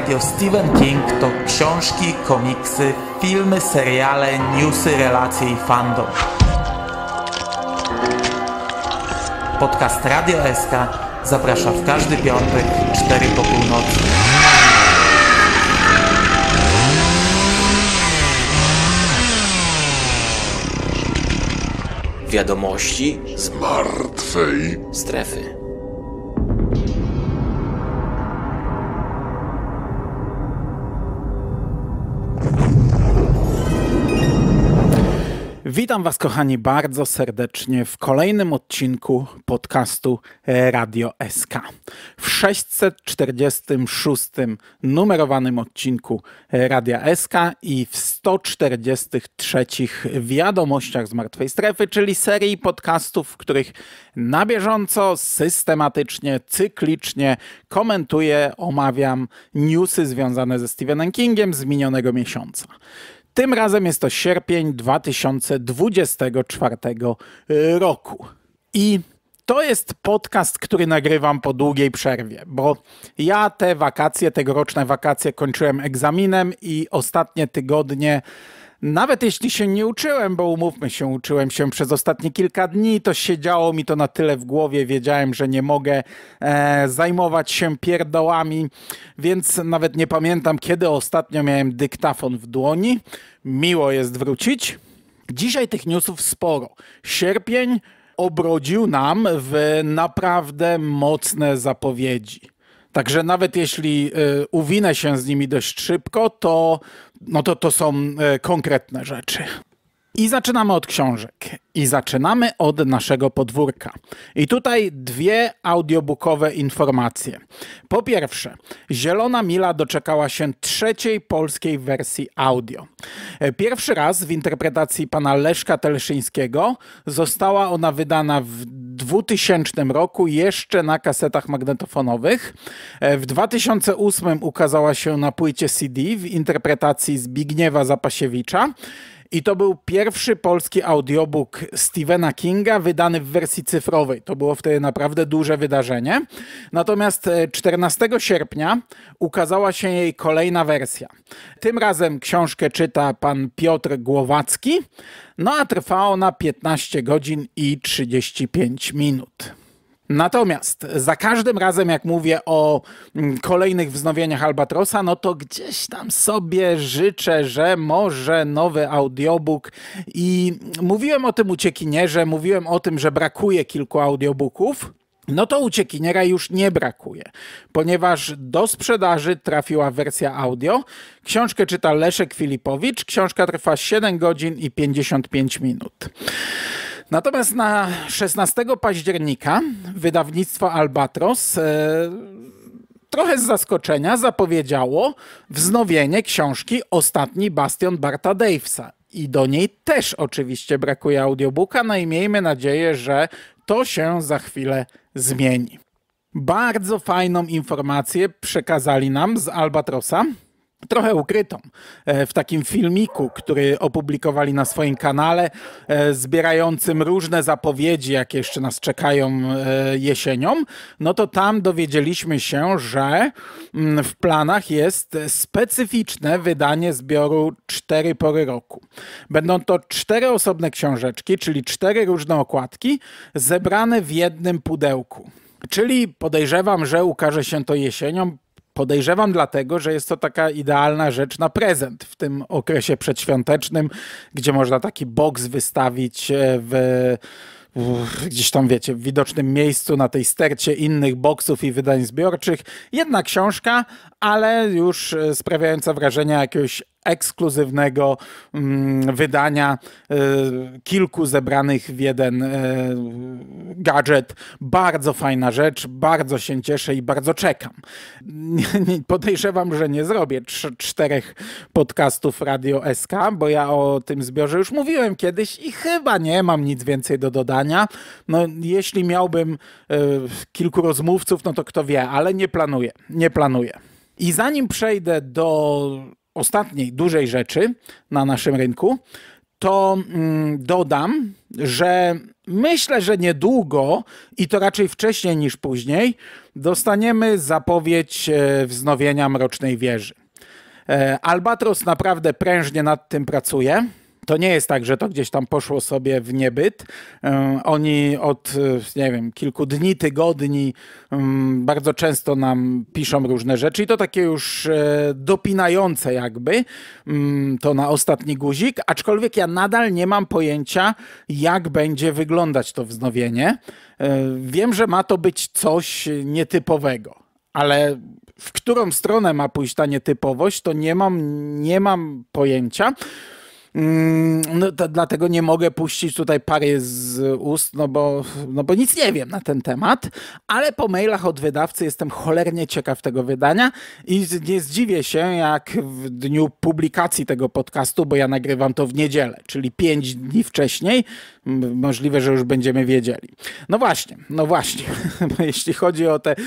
Radio Stephen King to książki, komiksy, filmy, seriale, newsy, relacje i fandom. Podcast Radio SK zaprasza w każdy piątek 4 po północy. Wiadomości z martwej strefy. Witam Was, kochani, bardzo serdecznie w kolejnym odcinku podcastu e, Radio SK. W 646 numerowanym odcinku e, Radia SK i w 143 wiadomościach z martwej strefy, czyli serii podcastów, w których na bieżąco, systematycznie, cyklicznie komentuję, omawiam newsy związane ze Stephenem Kingiem z minionego miesiąca. Tym razem jest to sierpień 2024 y, roku. I to jest podcast, który nagrywam po długiej przerwie, bo ja te wakacje, tegoroczne wakacje kończyłem egzaminem i ostatnie tygodnie nawet jeśli się nie uczyłem, bo umówmy się, uczyłem się przez ostatnie kilka dni, to siedziało mi to na tyle w głowie, wiedziałem, że nie mogę e, zajmować się pierdołami, więc nawet nie pamiętam, kiedy ostatnio miałem dyktafon w dłoni. Miło jest wrócić. Dzisiaj tych newsów sporo. Sierpień obrodził nam w naprawdę mocne zapowiedzi. Także nawet jeśli y, uwinę się z nimi dość szybko, to no to to są e, konkretne rzeczy. I zaczynamy od książek. I zaczynamy od naszego podwórka. I tutaj dwie audiobookowe informacje. Po pierwsze, Zielona Mila doczekała się trzeciej polskiej wersji audio. Pierwszy raz w interpretacji pana Leszka Telszyńskiego została ona wydana w 2000 roku jeszcze na kasetach magnetofonowych. W 2008 ukazała się na płycie CD w interpretacji Zbigniewa Zapasiewicza. I to był pierwszy polski audiobook Stephena Kinga wydany w wersji cyfrowej. To było wtedy naprawdę duże wydarzenie. Natomiast 14 e, sierpnia ukazała się jej kolejna wersja. Tym razem książkę czyta pan Piotr Głowacki, no a trwa ona 15 godzin i 35 minut. Natomiast za każdym razem, jak mówię o mm, kolejnych wznowieniach Albatrosa, no to gdzieś tam sobie życzę, że może nowy audiobook. I mówiłem o tym uciekinierze, mówiłem o tym, że brakuje kilku audiobooków. No to uciekiniera już nie brakuje, ponieważ do sprzedaży trafiła wersja audio. Książkę czyta Leszek Filipowicz. Książka trwa 7 godzin i 55 minut. Natomiast na 16 października wydawnictwo Albatros e, trochę z zaskoczenia zapowiedziało wznowienie książki Ostatni Bastion Barta Davesa. I do niej też oczywiście brakuje audiobooka, no i miejmy nadzieję, że to się za chwilę zmieni. Bardzo fajną informację przekazali nam z Albatrosa trochę ukrytą e, w takim filmiku, który opublikowali na swoim kanale, e, zbierającym różne zapowiedzi, jakie jeszcze nas czekają e, jesienią, no to tam dowiedzieliśmy się, że mm, w planach jest specyficzne wydanie zbioru Cztery pory roku. Będą to cztery osobne książeczki, czyli cztery różne okładki, zebrane w jednym pudełku. Czyli podejrzewam, że ukaże się to jesienią, Podejrzewam dlatego, że jest to taka idealna rzecz na prezent w tym okresie przedświątecznym, gdzie można taki boks wystawić e, w gdzieś tam wiecie, w widocznym miejscu na tej stercie innych boksów i wydań zbiorczych. Jedna książka, ale już e, sprawiająca wrażenie jakiegoś ekskluzywnego mm, wydania e, kilku zebranych w jeden e, gadżet. Bardzo fajna rzecz, bardzo się cieszę i bardzo czekam. Podejrzewam, że nie zrobię czterech podcastów Radio SK, bo ja o tym zbiorze już mówiłem kiedyś i chyba nie mam nic więcej do dodania. No, jeśli miałbym kilku rozmówców, no to kto wie, ale nie planuję, nie planuję. I zanim przejdę do ostatniej dużej rzeczy na naszym rynku, to mm, dodam, że myślę, że niedługo i to raczej wcześniej niż później dostaniemy zapowiedź e, wznowienia Mrocznej Wieży. E, Albatros naprawdę prężnie nad tym pracuje. To nie jest tak, że to gdzieś tam poszło sobie w niebyt. E, oni od, e, nie wiem, kilku dni, tygodni mm, bardzo często nam piszą różne rzeczy i to takie już e, dopinające jakby mm, to na ostatni guzik, aczkolwiek ja nadal nie mam pojęcia, jak będzie wyglądać to wznowienie. Wiem, że ma to być coś nietypowego, ale w którą stronę ma pójść ta nietypowość, to nie mam, nie mam pojęcia. Mm, no dlatego nie mogę puścić tutaj pary z ust, no bo, no bo nic nie wiem na ten temat, ale po mailach od wydawcy jestem cholernie ciekaw tego wydania i nie zdziwię się, jak w dniu publikacji tego podcastu, bo ja nagrywam to w niedzielę, czyli pięć dni wcześniej, możliwe, że już będziemy wiedzieli. No właśnie, no właśnie, jeśli chodzi o te y,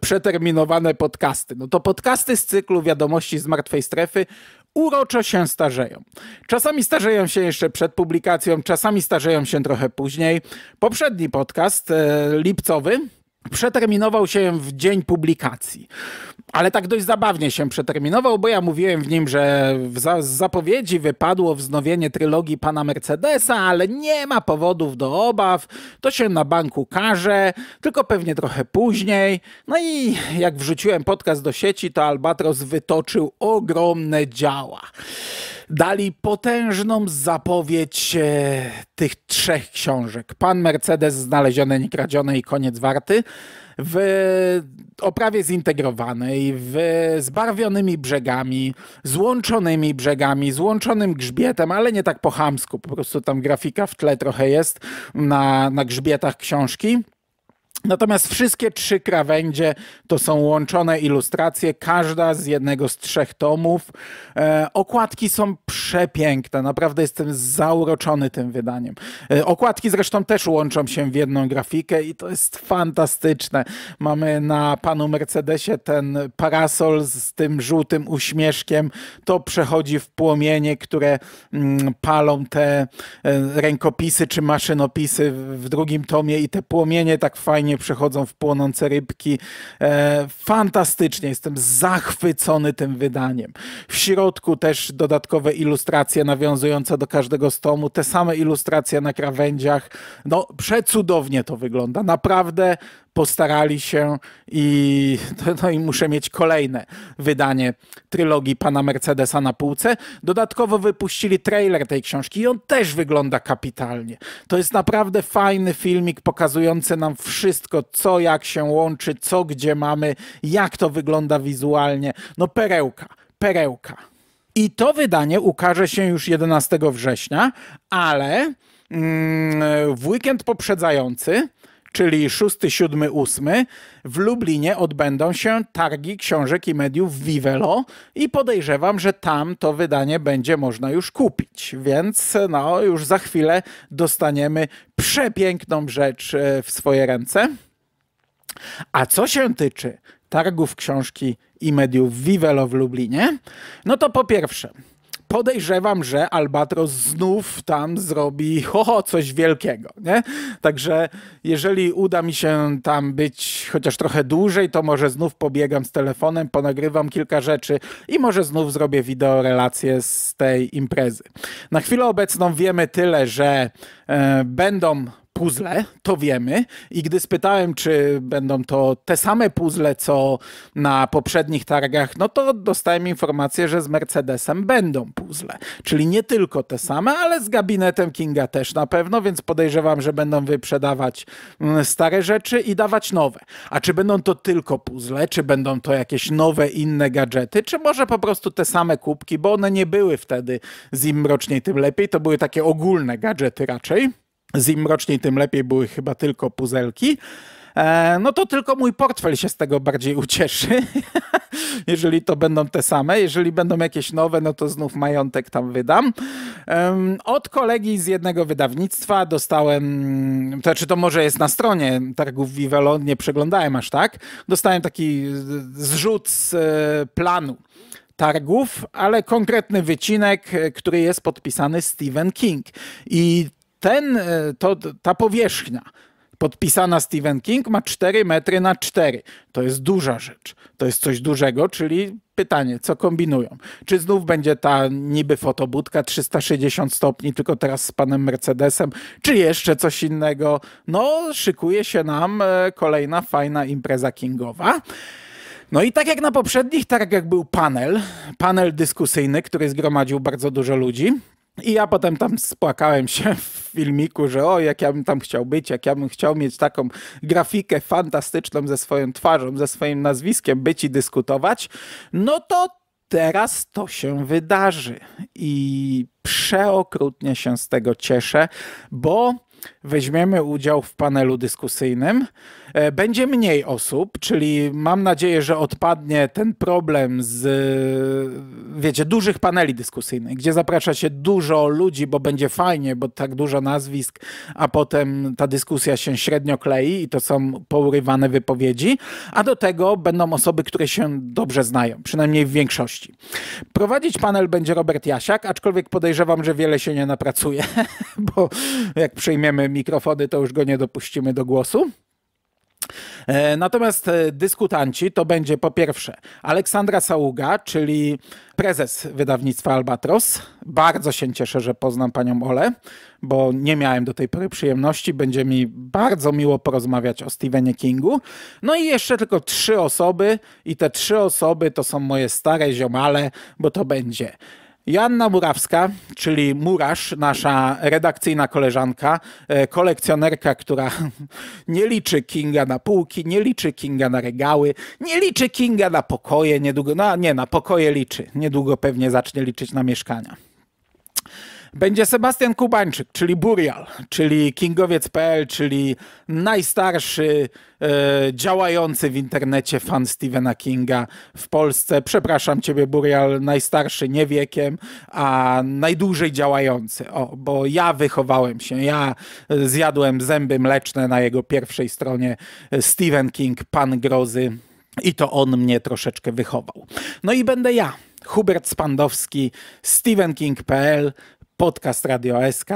przeterminowane podcasty, no to podcasty z cyklu wiadomości z martwej strefy uroczo się starzeją. Czasami starzeją się jeszcze przed publikacją, czasami starzeją się trochę później. Poprzedni podcast, e, lipcowy, przeterminował się w dzień publikacji. Ale tak dość zabawnie się przeterminował, bo ja mówiłem w nim, że z zapowiedzi wypadło wznowienie trylogii pana Mercedesa, ale nie ma powodów do obaw. To się na banku karze, tylko pewnie trochę później. No i jak wrzuciłem podcast do sieci, to Albatros wytoczył ogromne działa dali potężną zapowiedź e, tych trzech książek. Pan Mercedes, znaleziony, niekradziony i Koniec Warty w oprawie zintegrowanej, w zbarwionymi brzegami, złączonymi brzegami, złączonym grzbietem, ale nie tak po chamsku, po prostu tam grafika w tle trochę jest na, na grzbietach książki. Natomiast wszystkie trzy krawędzie to są łączone ilustracje, każda z jednego z trzech tomów. E, okładki są przepiękne, naprawdę jestem zauroczony tym wydaniem. E, okładki zresztą też łączą się w jedną grafikę i to jest fantastyczne. Mamy na panu Mercedesie ten parasol z tym żółtym uśmieszkiem. To przechodzi w płomienie, które mm, palą te e, rękopisy czy maszynopisy w drugim tomie i te płomienie tak fajnie przechodzą w płonące rybki. E, fantastycznie, jestem zachwycony tym wydaniem. W środku też dodatkowe ilustracje nawiązujące do każdego z tomu, te same ilustracje na krawędziach. No, przecudownie to wygląda. Naprawdę postarali się i, no i muszę mieć kolejne wydanie trylogii pana Mercedesa na półce. Dodatkowo wypuścili trailer tej książki i on też wygląda kapitalnie. To jest naprawdę fajny filmik pokazujący nam wszystko, co jak się łączy, co gdzie mamy, jak to wygląda wizualnie. No perełka, perełka. I to wydanie ukaże się już 11 września, ale mm, w weekend poprzedzający czyli 6, 7, 8, w Lublinie odbędą się targi książek i mediów Vivelo i podejrzewam, że tam to wydanie będzie można już kupić. Więc no, już za chwilę dostaniemy przepiękną rzecz e, w swoje ręce. A co się tyczy targów książki i mediów Vivelo w Lublinie, no to po pierwsze, podejrzewam, że Albatros znów tam zrobi ho, ho coś wielkiego, nie? Także jeżeli uda mi się tam być chociaż trochę dłużej, to może znów pobiegam z telefonem, ponagrywam kilka rzeczy i może znów zrobię wideo relacje z tej imprezy. Na chwilę obecną wiemy tyle, że e, będą puzzle, to wiemy. I gdy spytałem, czy będą to te same puzzle, co na poprzednich targach, no to dostałem informację, że z Mercedesem będą puzzle. Czyli nie tylko te same, ale z gabinetem Kinga też na pewno, więc podejrzewam, że będą wyprzedawać mm, stare rzeczy i dawać nowe. A czy będą to tylko puzzle, czy będą to jakieś nowe, inne gadżety, czy może po prostu te same kubki, bo one nie były wtedy z im rocznie, tym lepiej. To były takie ogólne gadżety raczej z im mroczniej, tym lepiej były chyba tylko puzelki. E, no to tylko mój portfel się z tego bardziej ucieszy. Jeżeli to będą te same, jeżeli będą jakieś nowe, no to znów majątek tam wydam. Od kolegi z jednego wydawnictwa dostałem, to znaczy to może jest na stronie targów Vivalon, nie przeglądałem aż tak. Dostałem taki zrzut z e, planu targów, ale konkretny wycinek, e, który jest podpisany Stephen King. I ten, e, to, ta powierzchnia podpisana Stephen King ma 4 metry na 4. To jest duża rzecz. To jest coś dużego, czyli pytanie, co kombinują? Czy znów będzie ta niby fotobudka 360 stopni, tylko teraz z panem Mercedesem, czy jeszcze coś innego? No, szykuje się nam e, kolejna fajna impreza kingowa. No i tak jak na poprzednich targach był panel, panel dyskusyjny, który zgromadził bardzo dużo ludzi. I ja potem tam spłakałem się w filmiku, że o, jak ja bym tam chciał być, jak ja bym chciał mieć taką grafikę fantastyczną ze swoją twarzą, ze swoim nazwiskiem, być i dyskutować. No to teraz to się wydarzy. I przeokrutnie się z tego cieszę, bo weźmiemy udział w panelu dyskusyjnym. E, będzie mniej osób, czyli mam nadzieję, że odpadnie ten problem z, wiecie, dużych paneli dyskusyjnych, gdzie zaprasza się dużo ludzi, bo będzie fajnie, bo tak dużo nazwisk, a potem ta dyskusja się średnio klei i to są pourywane wypowiedzi, a do tego będą osoby, które się dobrze znają, przynajmniej w większości. Prowadzić panel będzie Robert Jasiak, aczkolwiek podejrzewam, że wiele się nie napracuje, bo jak przyjmiemy mikrofony, to już go nie dopuścimy do głosu. E, natomiast e, dyskutanci to będzie po pierwsze Aleksandra Saługa, czyli prezes wydawnictwa Albatros. Bardzo się cieszę, że poznam panią Ole, bo nie miałem do tej pory przyjemności. Będzie mi bardzo miło porozmawiać o Stephenie Kingu. No i jeszcze tylko trzy osoby i te trzy osoby to są moje stare ziomale, bo to będzie Joanna Murawska, czyli Murasz, nasza redakcyjna koleżanka, e, kolekcjonerka, która nie liczy Kinga na półki, nie liczy Kinga na regały, nie liczy Kinga na pokoje, niedługo, no nie, na pokoje liczy, niedługo pewnie zacznie liczyć na mieszkania. Będzie Sebastian Kubańczyk, czyli Burial, czyli Kingowiec.pl, czyli najstarszy e, działający w internecie fan Stephena Kinga w Polsce. Przepraszam ciebie, Burial, najstarszy nie wiekiem, a najdłużej działający. O, bo ja wychowałem się, ja zjadłem zęby mleczne na jego pierwszej stronie. Stephen King, Pan Grozy. I to on mnie troszeczkę wychował. No i będę ja. Hubert Spandowski, Stephen King.pl, podcast Radio SK.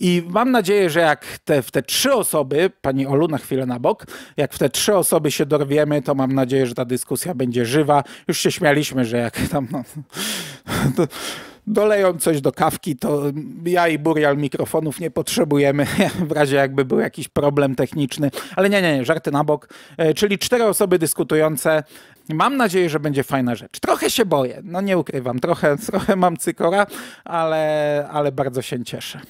I mam nadzieję, że jak te, w te trzy osoby, pani Olu na chwilę na bok, jak w te trzy osoby się dorwiemy, to mam nadzieję, że ta dyskusja będzie żywa. Już się śmialiśmy, że jak tam. No, to doleją coś do kawki, to ja i Burial mikrofonów nie potrzebujemy, w razie jakby był jakiś problem techniczny. Ale nie, nie, nie, żarty na bok. E, czyli cztery osoby dyskutujące Mam nadzieję, że będzie fajna rzecz. Trochę się boję, no nie ukrywam, trochę, trochę mam cykora, ale, ale bardzo się cieszę.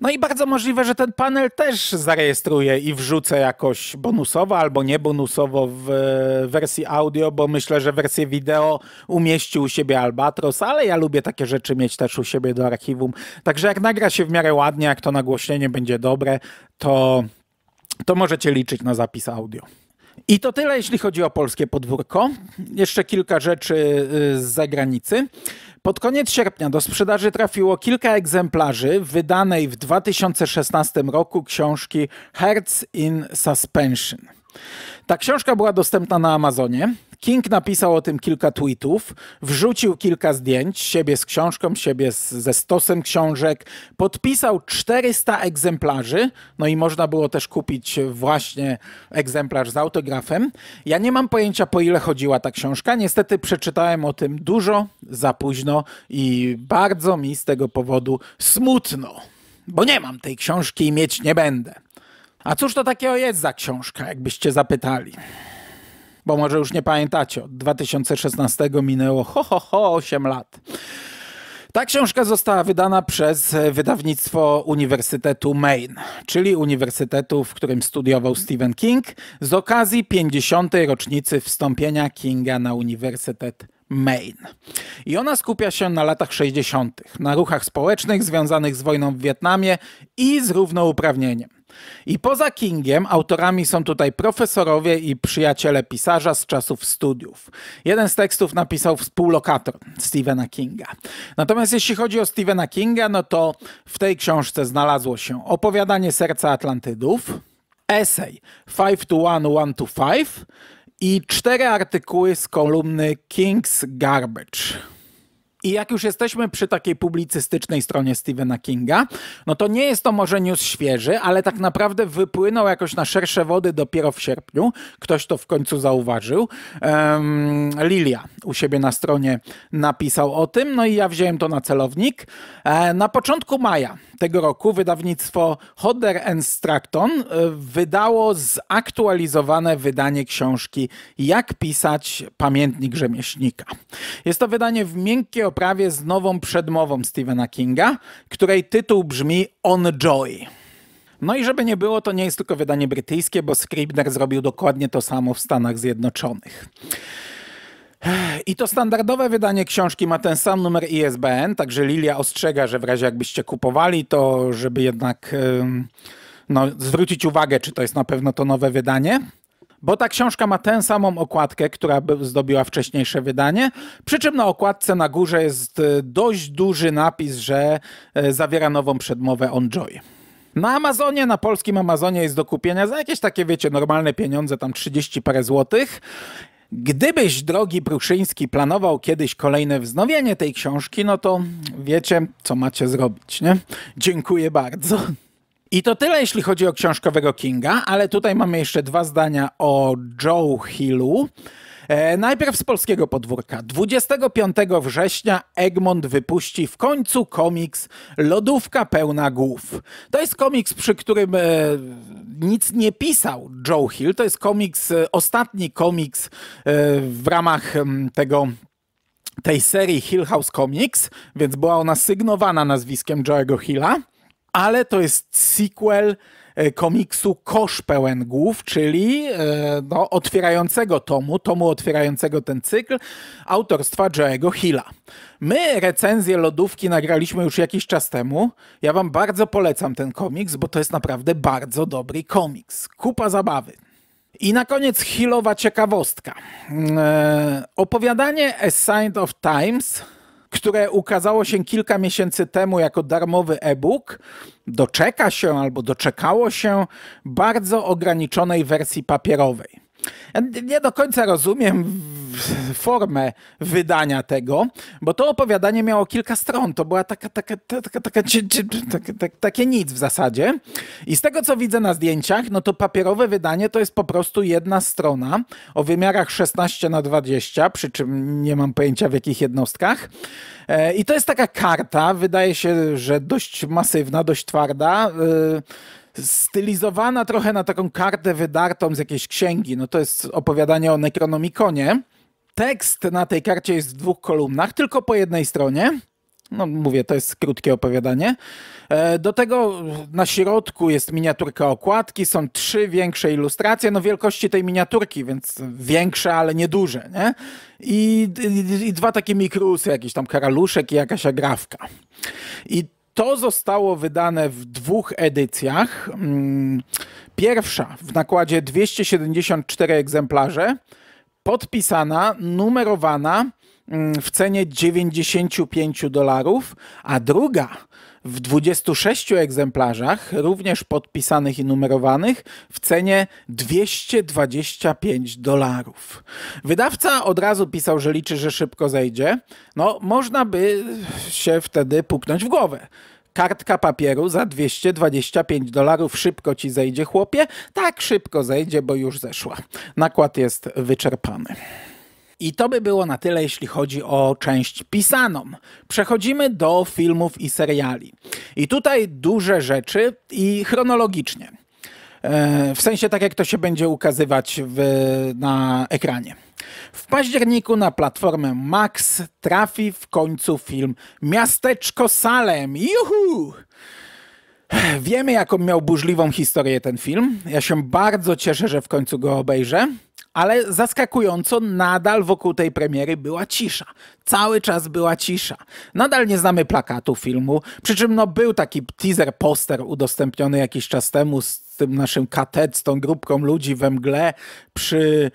No i bardzo możliwe, że ten panel też zarejestruję i wrzucę jakoś bonusowo albo niebonusowo w e, wersji audio, bo myślę, że wersję wideo umieścił u siebie Albatros, ale ja lubię takie rzeczy mieć też u siebie do archiwum. Także jak nagra się w miarę ładnie, jak to nagłośnienie będzie dobre, to, to możecie liczyć na zapis audio. I to tyle, jeśli chodzi o polskie podwórko. Jeszcze kilka rzeczy y, z zagranicy. Pod koniec sierpnia do sprzedaży trafiło kilka egzemplarzy wydanej w 2016 roku książki Hertz in Suspension. Ta książka była dostępna na Amazonie. King napisał o tym kilka tweetów, wrzucił kilka zdjęć, siebie z książką, siebie z, ze stosem książek, podpisał 400 egzemplarzy, no i można było też kupić właśnie egzemplarz z autografem. Ja nie mam pojęcia, po ile chodziła ta książka. Niestety przeczytałem o tym dużo za późno i bardzo mi z tego powodu smutno, bo nie mam tej książki i mieć nie będę. A cóż to takiego jest za książka, jakbyście zapytali? bo może już nie pamiętacie, od 2016 minęło ho, ho, ho 8 lat. Ta książka została wydana przez wydawnictwo Uniwersytetu Maine, czyli uniwersytetu, w którym studiował Stephen King, z okazji 50. rocznicy wstąpienia Kinga na Uniwersytet Maine. I ona skupia się na latach 60., na ruchach społecznych związanych z wojną w Wietnamie i z równouprawnieniem. I poza Kingiem autorami są tutaj profesorowie i przyjaciele pisarza z czasów studiów. Jeden z tekstów napisał współlokator Stephena Kinga. Natomiast jeśli chodzi o Stephena Kinga, no to w tej książce znalazło się opowiadanie serca Atlantydów, esej 5 to 1, 1 to 5 i cztery artykuły z kolumny King's Garbage. I jak już jesteśmy przy takiej publicystycznej stronie Stephena Kinga, no to nie jest to może news świeży, ale tak naprawdę wypłynął jakoś na szersze wody dopiero w sierpniu. Ktoś to w końcu zauważył. Um, Lilia u siebie na stronie napisał o tym, no i ja wziąłem to na celownik. E, na początku maja tego roku wydawnictwo Hodder and Stracton e, wydało zaktualizowane wydanie książki Jak pisać pamiętnik rzemieślnika. Jest to wydanie w miękkiej prawie z nową przedmową Stephena Kinga, której tytuł brzmi On Joy. No i żeby nie było, to nie jest tylko wydanie brytyjskie, bo Scribner zrobił dokładnie to samo w Stanach Zjednoczonych. I to standardowe wydanie książki ma ten sam numer ISBN, także Lilia ostrzega, że w razie jakbyście kupowali, to żeby jednak no, zwrócić uwagę, czy to jest na pewno to nowe wydanie bo ta książka ma tę samą okładkę, która zdobiła wcześniejsze wydanie. Przy czym na okładce na górze jest e, dość duży napis, że e, zawiera nową przedmowę On Joy. Na Amazonie, na polskim Amazonie jest do kupienia za jakieś takie, wiecie, normalne pieniądze, tam 30 parę złotych. Gdybyś, drogi Pruszyński, planował kiedyś kolejne wznowienie tej książki, no to wiecie, co macie zrobić, nie? Dziękuję bardzo. I to tyle, jeśli chodzi o książkowego Kinga, ale tutaj mamy jeszcze dwa zdania o Joe Hillu. E, najpierw z polskiego podwórka. 25 września Egmont wypuści w końcu komiks Lodówka pełna głów. To jest komiks, przy którym e, nic nie pisał Joe Hill. To jest komiks, e, ostatni komiks e, w ramach tego tej serii Hill House Comics, więc była ona sygnowana nazwiskiem Joe'ego Hilla ale to jest sequel e, komiksu Kosz pełen głów, czyli e, no, otwierającego tomu, tomu otwierającego ten cykl autorstwa Joe'ego Hilla. My recenzję lodówki nagraliśmy już jakiś czas temu. Ja wam bardzo polecam ten komiks, bo to jest naprawdę bardzo dobry komiks. Kupa zabawy. I na koniec Hillowa ciekawostka. Eee, opowiadanie A Sign of Times które ukazało się kilka miesięcy temu jako darmowy e-book, doczeka się albo doczekało się bardzo ograniczonej wersji papierowej. Nie do końca rozumiem formę wydania tego, bo to opowiadanie miało kilka stron. To była taka, taka, taka, taka, tak, tak, takie nic w zasadzie. I z tego, co widzę na zdjęciach, no to papierowe wydanie to jest po prostu jedna strona o wymiarach 16 na 20, przy czym nie mam pojęcia w jakich jednostkach. E, I to jest taka karta, wydaje się, że dość masywna, dość twarda e, stylizowana trochę na taką kartę wydartą z jakiejś księgi. No to jest opowiadanie o Necronomiconie. Tekst na tej karcie jest w dwóch kolumnach, tylko po jednej stronie. No mówię, to jest krótkie opowiadanie. E, do tego na środku jest miniaturka okładki, są trzy większe ilustracje, no wielkości tej miniaturki, więc większe, ale nieduże, nie? I, i, i dwa takie mikrusy, jakiś tam karaluszek i jakaś agrafka. I to zostało wydane w dwóch edycjach. Mm, pierwsza w nakładzie 274 egzemplarze, podpisana, numerowana mm, w cenie 95 dolarów, a druga w 26 egzemplarzach, również podpisanych i numerowanych, w cenie 225 dolarów. Wydawca od razu pisał, że liczy, że szybko zejdzie. No, można by się wtedy puknąć w głowę kartka papieru za 225 dolarów szybko ci zejdzie, chłopie? Tak szybko zejdzie, bo już zeszła. Nakład jest wyczerpany. I to by było na tyle, jeśli chodzi o część pisaną. Przechodzimy do filmów i seriali. I tutaj duże rzeczy i chronologicznie. E, w sensie tak, jak to się będzie ukazywać w, na ekranie. W październiku na platformę Max trafi w końcu film Miasteczko Salem. Juhu! Wiemy, jaką miał burzliwą historię ten film. Ja się bardzo cieszę, że w końcu go obejrzę ale zaskakująco nadal wokół tej premiery była cisza. Cały czas była cisza. Nadal nie znamy plakatu filmu, przy czym no był taki teaser poster udostępniony jakiś czas temu z tym naszym katet, z tą grupką ludzi we mgle przy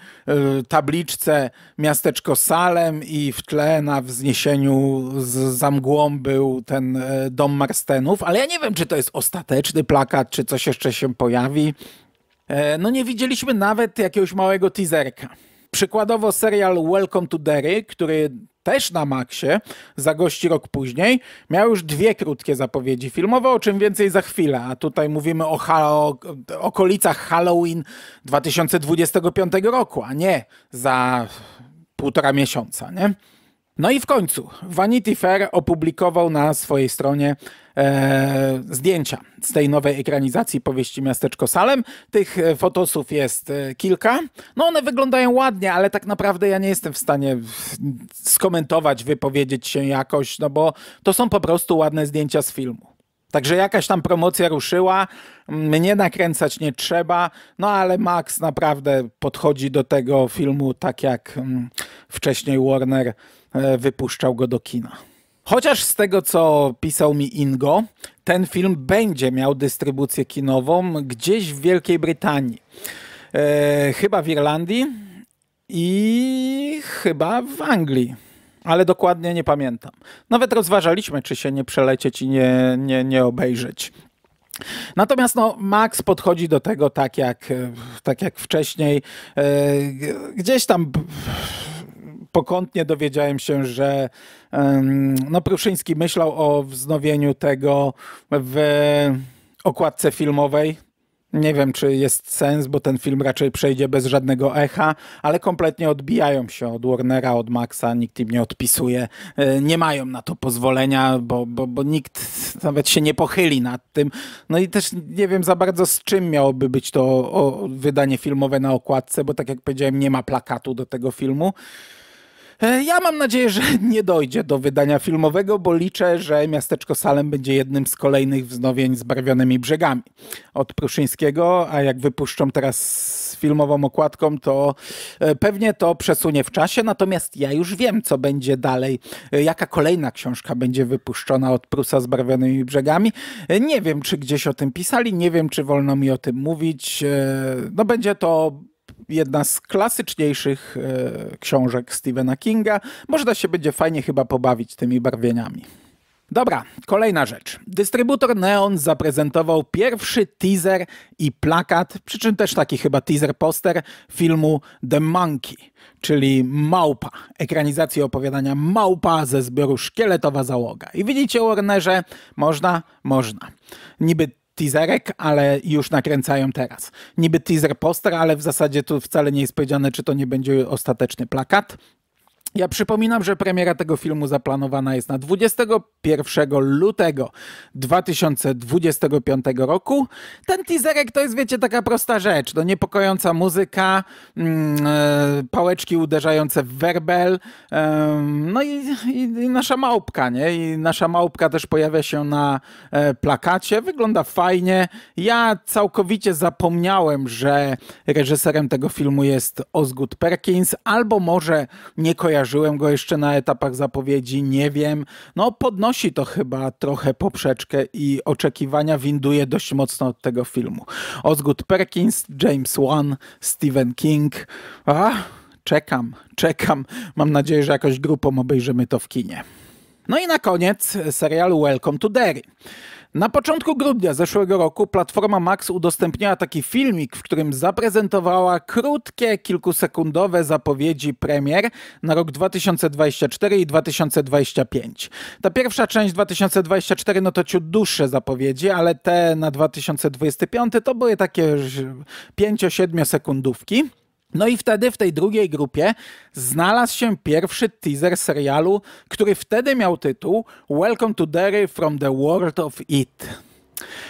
y, tabliczce miasteczko Salem i w tle na wzniesieniu z, za mgłą był ten y, dom Marstenów, ale ja nie wiem, czy to jest ostateczny plakat, czy coś jeszcze się pojawi. E, no nie widzieliśmy nawet jakiegoś małego teaserka. Przykładowo serial Welcome to Derry, który też na Maxie, zagości rok później, miał już dwie krótkie zapowiedzi filmowe, o czym więcej za chwilę. A tutaj mówimy o, o okolicach Halloween 2025 roku, a nie za półtora miesiąca, nie? No i w końcu Vanity Fair opublikował na swojej stronie e, zdjęcia z tej nowej ekranizacji powieści Miasteczko Salem. Tych e, fotosów jest e, kilka. No one wyglądają ładnie, ale tak naprawdę ja nie jestem w stanie skomentować, wypowiedzieć się jakoś, no bo to są po prostu ładne zdjęcia z filmu. Także jakaś tam promocja ruszyła, mnie nakręcać nie trzeba, no ale Max naprawdę podchodzi do tego filmu tak jak mm, wcześniej Warner E, wypuszczał go do kina. Chociaż z tego, co pisał mi Ingo, ten film będzie miał dystrybucję kinową gdzieś w Wielkiej Brytanii. E, chyba w Irlandii i chyba w Anglii. Ale dokładnie nie pamiętam. Nawet rozważaliśmy, czy się nie przelecieć i nie, nie, nie obejrzeć. Natomiast no, Max podchodzi do tego tak jak, tak jak wcześniej. E, gdzieś tam pokątnie dowiedziałem się, że no, Pruszyński myślał o wznowieniu tego w okładce filmowej. Nie wiem, czy jest sens, bo ten film raczej przejdzie bez żadnego echa, ale kompletnie odbijają się od Warnera, od Maxa, nikt im nie odpisuje. E, nie mają na to pozwolenia, bo, bo, bo nikt nawet się nie pochyli nad tym. No i też nie wiem za bardzo z czym miałoby być to wydanie filmowe na okładce, bo tak jak powiedziałem, nie ma plakatu do tego filmu. E, ja mam nadzieję, że nie dojdzie do wydania filmowego, bo liczę, że miasteczko Salem będzie jednym z kolejnych wznowień z barwionymi brzegami od Pruszyńskiego, a jak wypuszczą teraz filmową okładką, to e, pewnie to przesunie w czasie, natomiast ja już wiem, co będzie dalej, e, jaka kolejna książka będzie wypuszczona od Prusa z barwionymi brzegami. Nie wiem, czy gdzieś o tym pisali, nie wiem, czy wolno mi o tym mówić. No będzie to jedna z klasyczniejszych e, książek Stephena Kinga. Można się będzie fajnie chyba pobawić tymi barwieniami. Dobra, kolejna rzecz. Dystrybutor Neon zaprezentował pierwszy teaser i plakat, przy czym też taki chyba teaser poster filmu The Monkey, czyli Małpa, ekranizacji opowiadania Małpa ze zbioru Szkieletowa Załoga. I widzicie, Warnerze, można, można. Niby teaserek, ale już nakręcają teraz. Niby teaser poster, ale w zasadzie tu wcale nie jest powiedziane, czy to nie będzie ostateczny plakat, ja przypominam, że premiera tego filmu zaplanowana jest na 21 lutego 2025 roku. Ten teaserek to jest, wiecie, taka prosta rzecz. To no, niepokojąca muzyka, yy, pałeczki uderzające w werbel, yy, no i, i, i, nasza małpka, nie? I nasza małpka też pojawia się na e, plakacie. Wygląda fajnie. Ja całkowicie zapomniałem, że reżyserem tego filmu jest Osgood Perkins, albo może nie kojarzę kojarzyłem go jeszcze na etapach zapowiedzi, nie wiem. No, podnosi to chyba trochę poprzeczkę i oczekiwania winduje dość mocno od tego filmu. Osgood Perkins, James Wan, Stephen King. A, czekam, czekam. Mam nadzieję, że jakoś grupą obejrzymy to w kinie. No i na koniec serial Welcome to Derry. Na początku grudnia zeszłego roku platforma Max udostępniała taki filmik, w którym zaprezentowała krótkie, kilkusekundowe zapowiedzi premier na rok 2024 i 2025. Ta pierwsza część 2024 no to ciut dłuższe zapowiedzi, ale te na 2025 to były takie 5-7 sekundówki. No i wtedy w tej drugiej grupie znalazł się pierwszy teaser serialu, który wtedy miał tytuł Welcome to Derry from the World of It.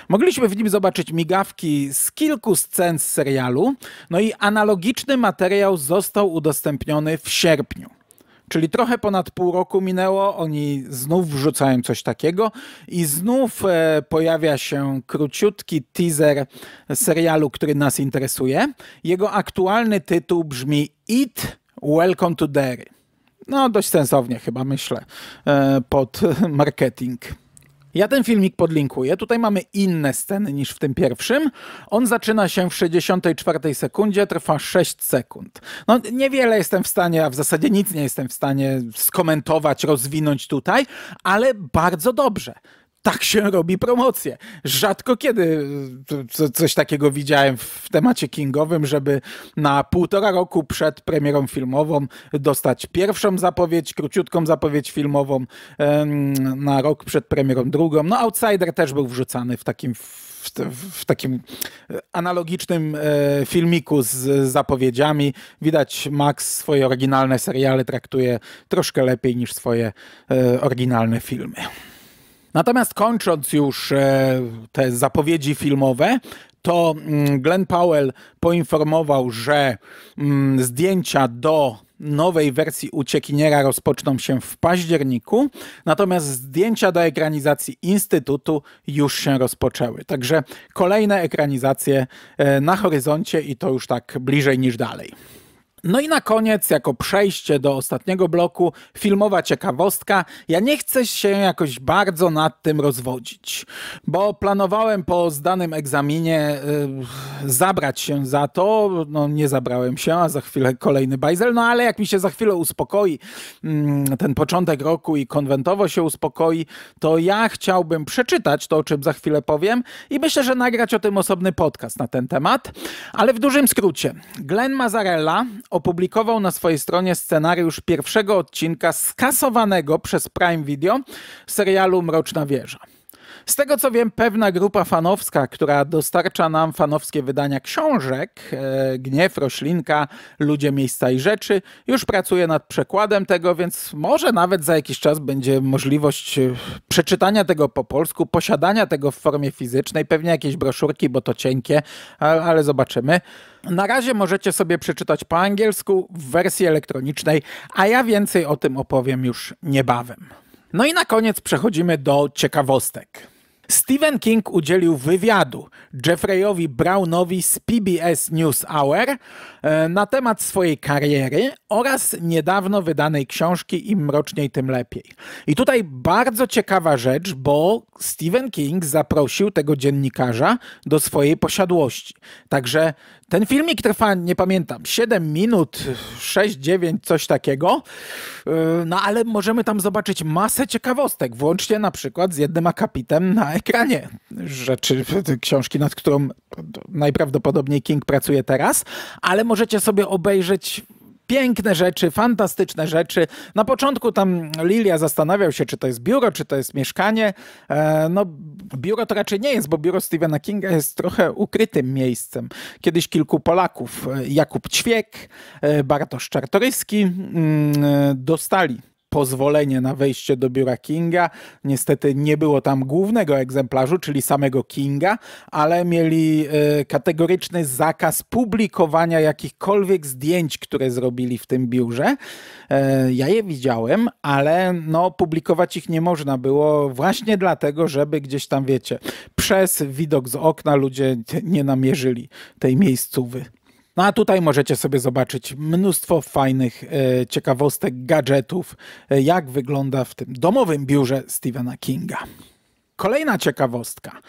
Mogliśmy w nim zobaczyć migawki z kilku scen z serialu, no i analogiczny materiał został udostępniony w sierpniu. Czyli trochę ponad pół roku minęło, oni znów wrzucają coś takiego i znów e, pojawia się króciutki teaser serialu, który nas interesuje. Jego aktualny tytuł brzmi It Welcome to Derry". No, dość sensownie chyba myślę e, pod marketing. Ja ten filmik podlinkuję. Tutaj mamy inne sceny niż w tym pierwszym. On zaczyna się w 64 sekundzie, trwa 6 sekund. No niewiele jestem w stanie, a w zasadzie nic nie jestem w stanie skomentować, rozwinąć tutaj, ale bardzo dobrze tak się robi promocję. Rzadko kiedy e, coś takiego widziałem w temacie kingowym, żeby na półtora roku przed premierą filmową dostać pierwszą zapowiedź, króciutką zapowiedź filmową, na rok przed premierą drugą. No Outsider też był wrzucany w takim w, w, takim e, analogicznym e, filmiku z, z zapowiedziami. Widać, Max swoje oryginalne seriale traktuje troszkę lepiej niż swoje e, oryginalne filmy. Natomiast kończąc już e, te zapowiedzi filmowe, to mm, Glenn Powell poinformował, że mm, zdjęcia do nowej wersji Uciekiniera rozpoczną się w październiku, natomiast zdjęcia do ekranizacji Instytutu już się rozpoczęły. Także kolejne ekranizacje e, na horyzoncie i to już tak bliżej niż dalej. No i na koniec, jako przejście do ostatniego bloku, filmowa ciekawostka. Ja nie chcę się jakoś bardzo nad tym rozwodzić, bo planowałem po zdanym egzaminie yy, zabrać się za to. No nie zabrałem się, a za chwilę kolejny bajzel. No ale jak mi się za chwilę uspokoi yy, ten początek roku i konwentowo się uspokoi, to ja chciałbym przeczytać to, o czym za chwilę powiem i myślę, że nagrać o tym osobny podcast na ten temat. Ale w dużym skrócie. Glenn Mazarella opublikował na swojej stronie scenariusz pierwszego odcinka skasowanego przez Prime Video serialu Mroczna Wieża. Z tego co wiem, pewna grupa fanowska, która dostarcza nam fanowskie wydania książek, e, Gniew, Roślinka, Ludzie, Miejsca i Rzeczy, już pracuje nad przekładem tego, więc może nawet za jakiś czas będzie możliwość e, przeczytania tego po polsku, posiadania tego w formie fizycznej, pewnie jakieś broszurki, bo to cienkie, ale zobaczymy. Na razie możecie sobie przeczytać po angielsku w wersji elektronicznej, a ja więcej o tym opowiem już niebawem. No i na koniec przechodzimy do ciekawostek. Stephen King udzielił wywiadu Jeffreyowi Brownowi z PBS News Hour e, na temat swojej kariery oraz niedawno wydanej książki Im mroczniej, tym lepiej. I tutaj bardzo ciekawa rzecz, bo Stephen King zaprosił tego dziennikarza do swojej posiadłości. Także ten filmik trwa, nie pamiętam, 7 minut, 6, 9, coś takiego. Yy, no ale możemy tam zobaczyć masę ciekawostek, włącznie na przykład z jednym akapitem na ekranie rzeczy, książki, nad którą najprawdopodobniej King pracuje teraz, ale możecie sobie obejrzeć piękne rzeczy, fantastyczne rzeczy. Na początku tam Lilia zastanawiał się, czy to jest biuro, czy to jest mieszkanie. E, no, biuro to raczej nie jest, bo biuro Stephena Kinga jest trochę ukrytym miejscem. Kiedyś kilku Polaków, e, Jakub Ćwiek, e, Bartosz Czartoryski, mm, dostali pozwolenie na wejście do biura Kinga. Niestety nie było tam głównego egzemplarzu, czyli samego Kinga, ale mieli e, kategoryczny zakaz publikowania jakichkolwiek zdjęć, które zrobili w tym biurze. E, ja je widziałem, ale no, publikować ich nie można było właśnie dlatego, żeby gdzieś tam, wiecie, przez widok z okna ludzie nie namierzyli tej miejscówy. No a tutaj możecie sobie zobaczyć mnóstwo fajnych e, ciekawostek, gadżetów, e, jak wygląda w tym domowym biurze Stephena Kinga. Kolejna ciekawostka.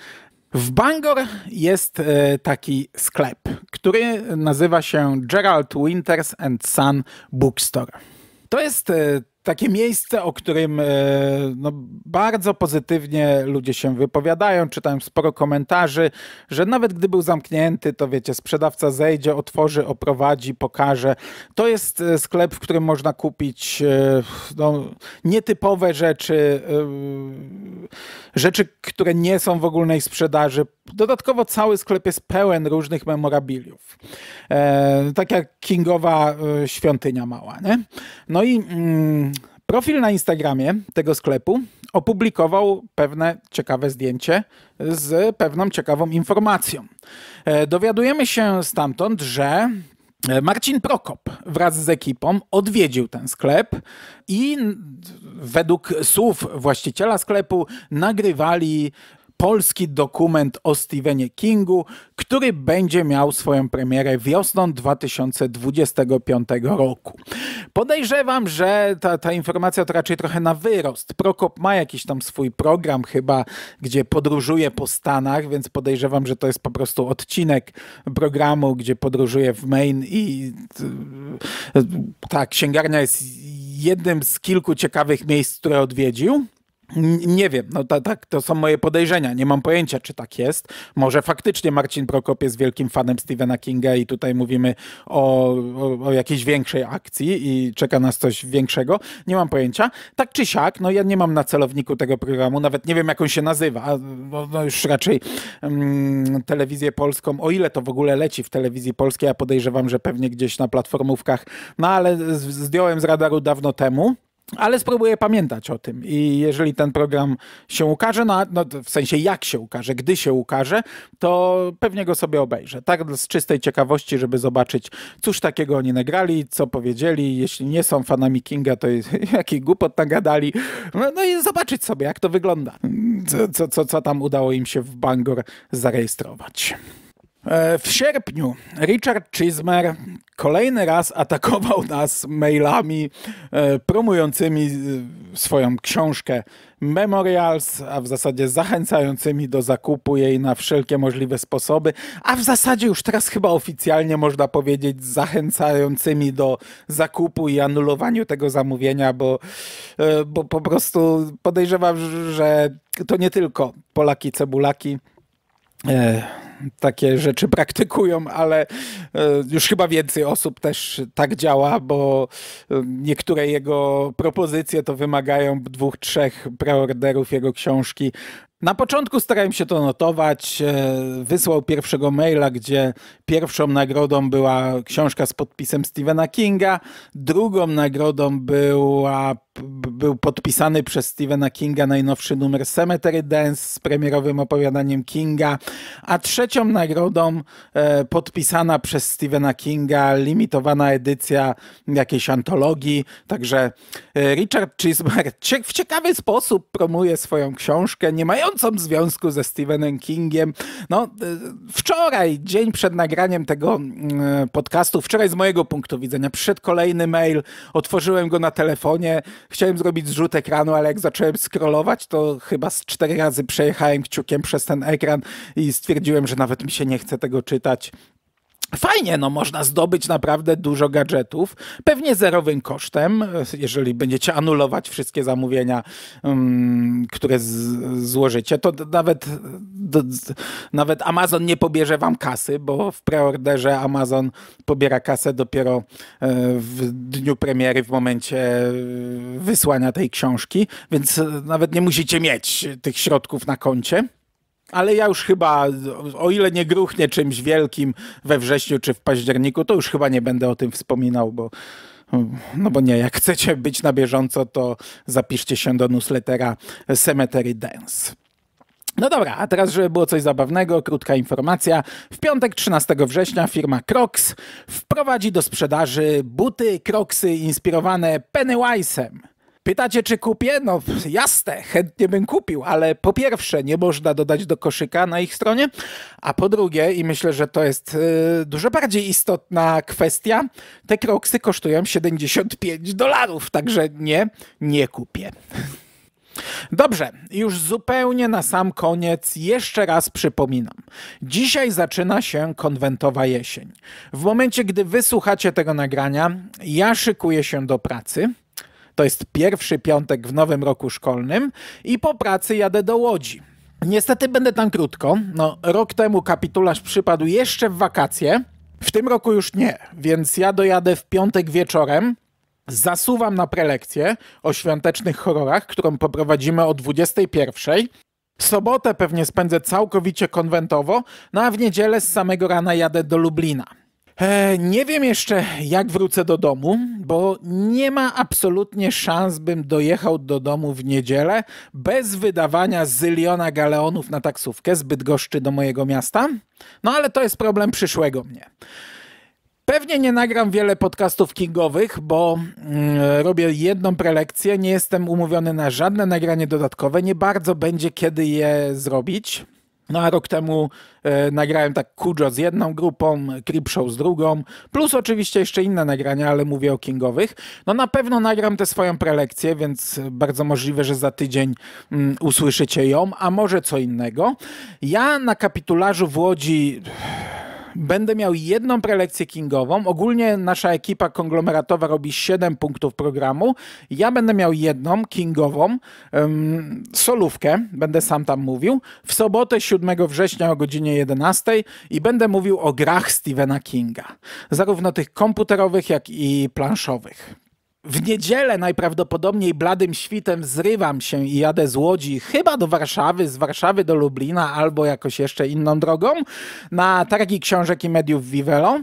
W Bangor jest e, taki sklep, który nazywa się Gerald Winters and Son Bookstore. To jest e, takie miejsce, o którym e, no, bardzo pozytywnie ludzie się wypowiadają. Czytałem sporo komentarzy, że nawet gdy był zamknięty, to wiecie, sprzedawca zejdzie, otworzy, oprowadzi, pokaże. To jest e, sklep, w którym można kupić e, no, nietypowe rzeczy, rzeczy, które nie są w ogólnej sprzedaży. Dodatkowo cały sklep jest pełen różnych memorabiliów. Tak jak Kingowa świątynia mała, nie? No i mm, Profil na Instagramie tego sklepu opublikował pewne ciekawe zdjęcie z pewną ciekawą informacją. E, dowiadujemy się stamtąd, że e, Marcin Prokop wraz z ekipą odwiedził ten sklep i według słów właściciela sklepu nagrywali polski dokument o Stephenie Kingu, który będzie miał swoją premierę wiosną 2025 roku. Podejrzewam, że ta, ta informacja to raczej trochę na wyrost. Prokop ma jakiś tam swój program chyba, gdzie podróżuje po Stanach, więc podejrzewam, że to jest po prostu odcinek programu, gdzie podróżuje w Maine i e, e, tak, księgarnia jest jednym z kilku ciekawych miejsc, które odwiedził. Nie wiem, no tak, ta, to są moje podejrzenia. Nie mam pojęcia, czy tak jest. Może faktycznie Marcin Prokop jest wielkim fanem Stephena Kinga i tutaj mówimy o, o, o, jakiejś większej akcji i czeka nas coś większego. Nie mam pojęcia. Tak czy siak, no ja nie mam na celowniku tego programu, nawet nie wiem, jak on się nazywa. No, no już raczej mm, telewizję polską, o ile to w ogóle leci w telewizji polskiej, ja podejrzewam, że pewnie gdzieś na platformówkach, no ale z, zdjąłem z radaru dawno temu ale spróbuję pamiętać o tym i jeżeli ten program się ukaże, no, no, w sensie jak się ukaże, gdy się ukaże, to pewnie go sobie obejrzę. Tak z czystej ciekawości, żeby zobaczyć, cóż takiego oni nagrali, co powiedzieli. Jeśli nie są fanami Kinga, to jaki głupot nagadali. No, no i zobaczyć sobie, jak to wygląda, co, co, co tam udało im się w Bangor zarejestrować. E, w sierpniu Richard Chismer kolejny raz atakował nas mailami e, promującymi e, swoją książkę Memorials, a w zasadzie zachęcającymi do zakupu jej na wszelkie możliwe sposoby, a w zasadzie już teraz chyba oficjalnie można powiedzieć zachęcającymi do zakupu i anulowaniu tego zamówienia, bo, bo po prostu podejrzewam, że to nie tylko Polaki cebulaki. Ech takie rzeczy praktykują, ale e, już chyba więcej osób też tak działa, bo e, niektóre jego propozycje to wymagają dwóch, trzech preorderów jego książki, na początku starałem się to notować. E, wysłał pierwszego maila, gdzie pierwszą nagrodą była książka z podpisem Stephena Kinga, drugą nagrodą była, był podpisany przez Stephena Kinga najnowszy numer Cemetery Dance z premierowym opowiadaniem Kinga, a trzecią nagrodą e, podpisana przez Stephena Kinga limitowana edycja jakiejś antologii. Także e, Richard Chisbar w ciekawy sposób promuje swoją książkę, nie mają w związku ze Stephenem Kingiem. No, y, wczoraj, dzień przed nagraniem tego mm, podcastu, wczoraj z mojego punktu widzenia, przyszedł kolejny mail, otworzyłem go na telefonie, chciałem zrobić zrzut ekranu, ale jak zacząłem scrollować, to chyba z cztery razy przejechałem kciukiem przez ten ekran i stwierdziłem, że nawet mi się nie chce tego czytać. Fajnie, no można zdobyć naprawdę dużo gadżetów, pewnie zerowym kosztem, jeżeli będziecie anulować wszystkie zamówienia, um, które złożycie, to nawet, do, nawet Amazon nie pobierze wam kasy, bo w preorderze Amazon pobiera kasę dopiero e, w dniu premiery, w momencie e, wysłania tej książki, więc e, nawet nie musicie mieć tych środków na koncie. Ale ja już chyba, o ile nie gruchnie czymś wielkim we wrześniu czy w październiku, to już chyba nie będę o tym wspominał, bo no bo nie, jak chcecie być na bieżąco, to zapiszcie się do newslettera Cemetery Dance. No dobra, a teraz, żeby było coś zabawnego, krótka informacja. W piątek 13 września firma Crocs wprowadzi do sprzedaży buty Crocsy inspirowane Pennywise'em. Pytacie, czy kupię? No jasne, chętnie bym kupił, ale po pierwsze, nie można dodać do koszyka na ich stronie, a po drugie, i myślę, że to jest y, dużo bardziej istotna kwestia, te kroksy kosztują 75 dolarów, także nie, nie kupię. Dobrze, już zupełnie na sam koniec jeszcze raz przypominam. Dzisiaj zaczyna się konwentowa jesień. W momencie, gdy wysłuchacie tego nagrania, ja szykuję się do pracy. To jest pierwszy piątek w nowym roku szkolnym i po pracy jadę do Łodzi. Niestety będę tam krótko. No, rok temu kapitularz przypadł jeszcze w wakacje. W tym roku już nie, więc ja dojadę w piątek wieczorem. Zasuwam na prelekcję o świątecznych horrorach, którą poprowadzimy o 21. Sobotę pewnie spędzę całkowicie konwentowo, no a w niedzielę z samego rana jadę do Lublina. E, nie wiem jeszcze, jak wrócę do domu, bo nie ma absolutnie szans, bym dojechał do domu w niedzielę bez wydawania zyliona galeonów na taksówkę z Bydgoszczy do mojego miasta. No ale to jest problem przyszłego mnie. Pewnie nie nagram wiele podcastów kingowych, bo mm, robię jedną prelekcję, nie jestem umówiony na żadne nagranie dodatkowe, nie bardzo będzie kiedy je zrobić. No a rok temu e, nagrałem tak Kujo z jedną grupą, Show z drugą, plus oczywiście jeszcze inne nagrania, ale mówię o kingowych. No na pewno nagram tę swoją prelekcję, więc bardzo możliwe, że za tydzień mm, usłyszycie ją, a może co innego. Ja na kapitularzu w Łodzi Będę miał jedną prelekcję kingową. Ogólnie nasza ekipa konglomeratowa robi 7 punktów programu. Ja będę miał jedną kingową um, solówkę, będę sam tam mówił, w sobotę 7 września o godzinie 11 i będę mówił o grach Stephena Kinga, zarówno tych komputerowych, jak i planszowych. W niedzielę najprawdopodobniej bladym świtem zrywam się i jadę z Łodzi chyba do Warszawy, z Warszawy do Lublina albo jakoś jeszcze inną drogą na targi książek i mediów Vivelo.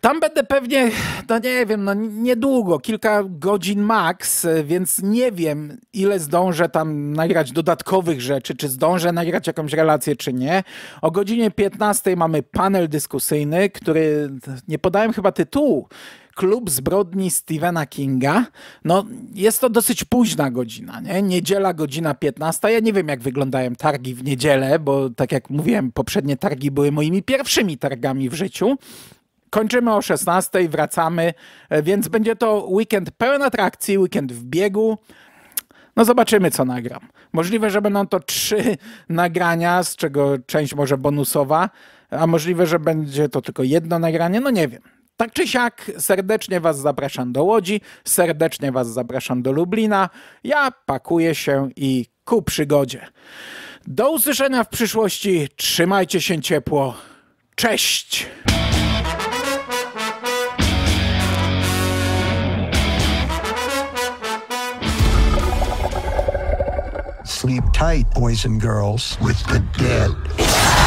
Tam będę pewnie, no nie wiem, no niedługo, kilka godzin max, więc nie wiem, ile zdążę tam nagrać dodatkowych rzeczy, czy zdążę nagrać jakąś relację, czy nie. O godzinie 15 mamy panel dyskusyjny, który nie podałem chyba tytułu. Klub zbrodni Stephena Kinga. No, jest to dosyć późna godzina, nie? Niedziela, godzina 15. Ja nie wiem, jak wyglądają targi w niedzielę, bo tak jak mówiłem, poprzednie targi były moimi pierwszymi targami w życiu. Kończymy o 16, wracamy, e, więc będzie to weekend pełen atrakcji, weekend w biegu. No zobaczymy, co nagram. Możliwe, że będą to trzy nagrania, z czego część może bonusowa, a możliwe, że będzie to tylko jedno nagranie, no nie wiem. Tak czy siak, serdecznie Was zapraszam do Łodzi, serdecznie Was zapraszam do Lublina. Ja pakuję się i ku przygodzie. Do usłyszenia w przyszłości. Trzymajcie się ciepło. Cześć! Sleep tight, boys and girls, with the dead.